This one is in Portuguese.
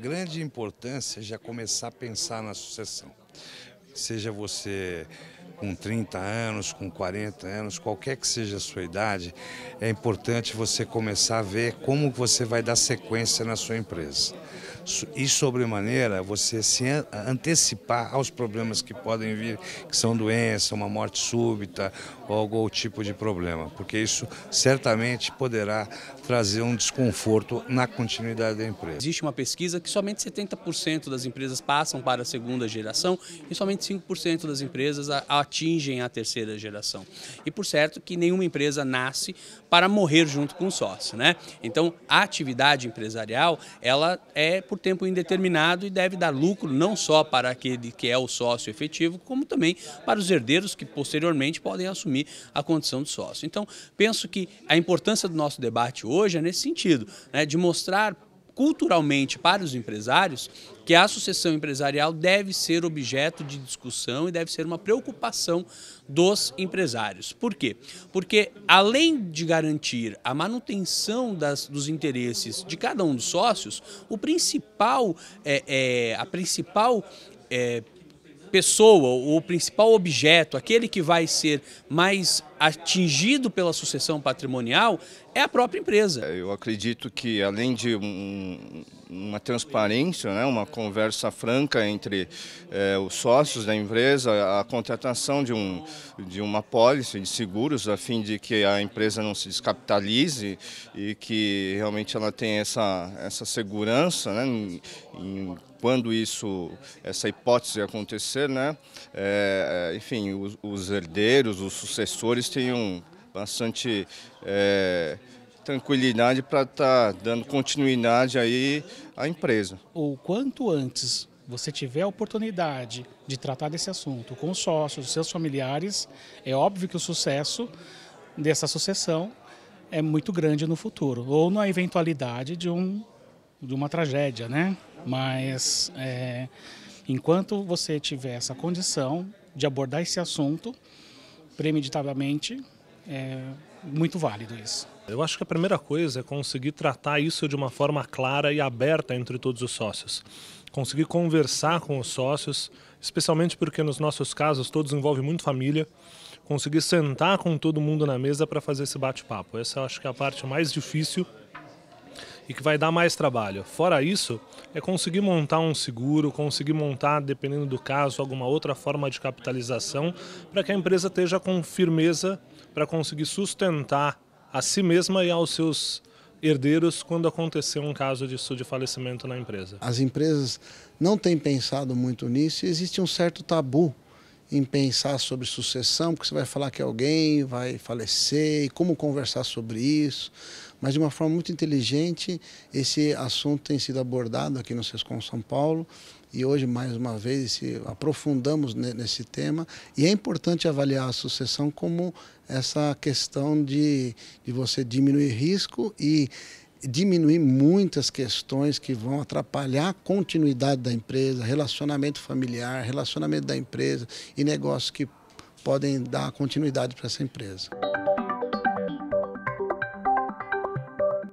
grande importância é já começar a pensar na sucessão. Seja você com 30 anos, com 40 anos, qualquer que seja a sua idade, é importante você começar a ver como você vai dar sequência na sua empresa. E, sobremaneira, você se antecipar aos problemas que podem vir, que são doença, uma morte súbita ou algum tipo de problema, porque isso certamente poderá trazer um desconforto na continuidade da empresa. Existe uma pesquisa que somente 70% das empresas passam para a segunda geração e somente 5% das empresas atingem a terceira geração. E por certo que nenhuma empresa nasce para morrer junto com o sócio, né? Então, a atividade empresarial, ela é por tempo indeterminado e deve dar lucro não só para aquele que é o sócio efetivo, como também para os herdeiros que posteriormente podem assumir a condição de sócio. Então, penso que a importância do nosso debate hoje é nesse sentido, né? de mostrar culturalmente para os empresários que a sucessão empresarial deve ser objeto de discussão e deve ser uma preocupação dos empresários. Por quê? Porque além de garantir a manutenção das, dos interesses de cada um dos sócios, o principal, é, é a principal é, pessoa, o principal objeto, aquele que vai ser mais atingido pela sucessão patrimonial é a própria empresa. É, eu acredito que, além de um, uma transparência, né, uma conversa franca entre eh, os sócios da empresa, a contratação de, um, de uma pólice de seguros, a fim de que a empresa não se descapitalize e que realmente ela tenha essa, essa segurança né, em, em, quando isso, essa hipótese acontecer, né? É, enfim, os, os herdeiros, os sucessores tenham bastante é, tranquilidade para estar tá dando continuidade aí à empresa. O quanto antes você tiver a oportunidade de tratar desse assunto com os sócios, seus familiares, é óbvio que o sucesso dessa sucessão é muito grande no futuro, ou na eventualidade de, um, de uma tragédia, né? Mas é, enquanto você tiver essa condição de abordar esse assunto, premeditadamente, é muito válido isso. Eu acho que a primeira coisa é conseguir tratar isso de uma forma clara e aberta entre todos os sócios. Conseguir conversar com os sócios, especialmente porque nos nossos casos todos envolvem muito família. Conseguir sentar com todo mundo na mesa para fazer esse bate-papo. Essa eu acho que é a parte mais difícil e que vai dar mais trabalho. Fora isso, é conseguir montar um seguro, conseguir montar, dependendo do caso, alguma outra forma de capitalização para que a empresa esteja com firmeza para conseguir sustentar a si mesma e aos seus herdeiros quando acontecer um caso de falecimento na empresa. As empresas não têm pensado muito nisso e existe um certo tabu em pensar sobre sucessão, porque você vai falar que alguém vai falecer e como conversar sobre isso mas de uma forma muito inteligente, esse assunto tem sido abordado aqui no SESCOM São Paulo e hoje, mais uma vez, aprofundamos nesse tema. E é importante avaliar a sucessão como essa questão de, de você diminuir risco e diminuir muitas questões que vão atrapalhar a continuidade da empresa, relacionamento familiar, relacionamento da empresa e negócios que podem dar continuidade para essa empresa.